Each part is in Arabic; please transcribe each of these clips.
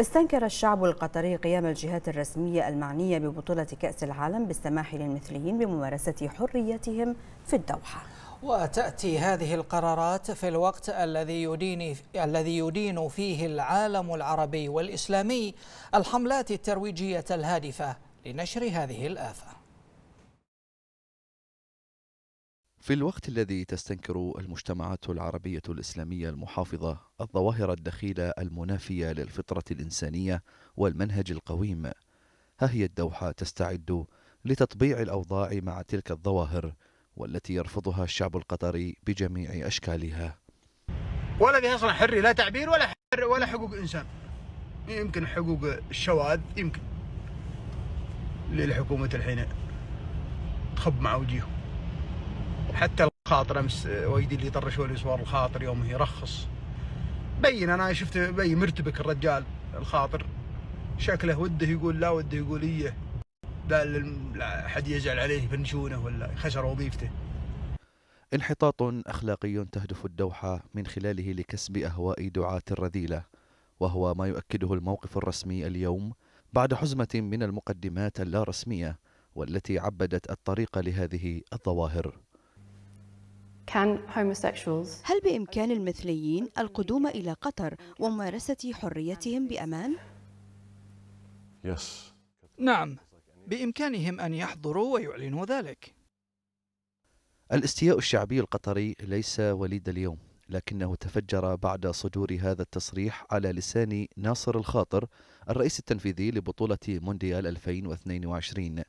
استنكر الشعب القطري قيام الجهات الرسمية المعنية ببطولة كأس العالم بالسماح للمثليين بممارسة حريتهم في الدوحة وتأتي هذه القرارات في الوقت الذي يدين الذي يدين فيه العالم العربي والإسلامي الحملات الترويجية الهادفة لنشر هذه الآفة في الوقت الذي تستنكر المجتمعات العربية الإسلامية المحافظة الظواهر الدخيلة المنافية للفطرة الإنسانية والمنهج القويم، ها هي الدوحة تستعد لتطبيع الأوضاع مع تلك الظواهر والتي يرفضها الشعب القطري بجميع أشكالها. والذي أصلا حرية لا تعبير ولا حر ولا حقوق إنسان. يمكن حقوق الشواذ يمكن. للحكومة الحين تخب مع وجيههم. حتى الخاطر امس وايد اللي طرشوا لي صور الخاطر يوم يرخص بين انا شفت بين مرتبك الرجال الخاطر شكله وده يقول لا وده يقول ايه لا حد يزعل عليه بنشونه ولا خسر وظيفته انحطاط اخلاقي تهدف الدوحه من خلاله لكسب اهواء دعاه الرذيله وهو ما يؤكده الموقف الرسمي اليوم بعد حزمه من المقدمات اللا رسميه والتي عبدت الطريق لهذه الظواهر هل بإمكان المثليين القدوم إلى قطر وممارسة حريتهم بأمان؟ نعم، بإمكانهم أن يحضروا ويعلنوا ذلك. الاستياء الشعبي القطري ليس وليد اليوم، لكنه تفجر بعد صدور هذا التصريح على لسان ناصر الخاطر الرئيس التنفيذي لبطولة مونديال 2022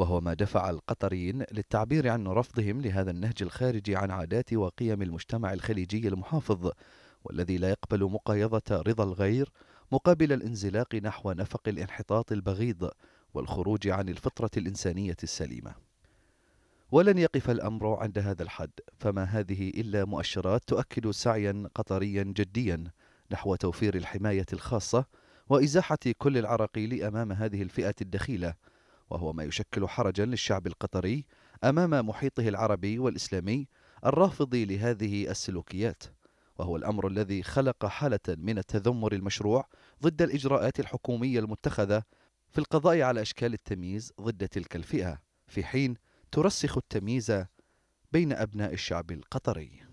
وهو ما دفع القطريين للتعبير عن رفضهم لهذا النهج الخارجي عن عادات وقيم المجتمع الخليجي المحافظ والذي لا يقبل مقايضة رضا الغير مقابل الانزلاق نحو نفق الانحطاط البغيض والخروج عن الفطرة الإنسانية السليمة. ولن يقف الأمر عند هذا الحد، فما هذه إلا مؤشرات تؤكد سعيا قطريا جديا نحو توفير الحماية الخاصة وإزاحة كل العراقيل أمام هذه الفئة الدخيلة وهو ما يشكل حرجا للشعب القطري امام محيطه العربي والاسلامي الرافض لهذه السلوكيات وهو الامر الذي خلق حاله من التذمر المشروع ضد الاجراءات الحكوميه المتخذه في القضاء على اشكال التمييز ضد تلك الفئه في حين ترسخ التمييز بين ابناء الشعب القطري